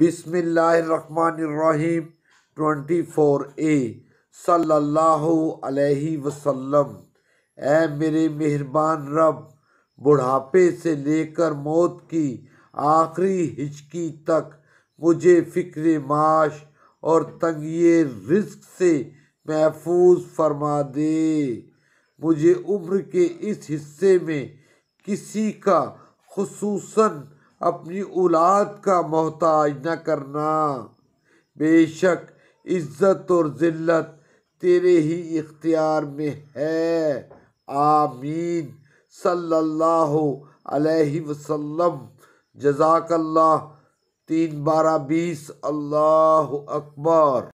बिस्मिल्लाहिर्रहमानिर्रहीम twenty four ए सल्लल्लाहु अलैहि वसल्लम ए मेरे मेहरबान रब बुढ़ापे से लेकर मौत की आखिरी हिचकी तक मुझे फ़िक्र माश और तंगी रिस्क से महफूज फरमा दे मुझे उम्र के इस हिस्से में किसी का खसूसन अपनी औलाद का मोहताज न करना बेशक इज्जत और ज़िल्लत तेरे ही इख्तियार में है आमीन सल्लल्लाहु अलैहि वसल्लम जजाकल्ला तीन बारह बीस अल्लाह अकबर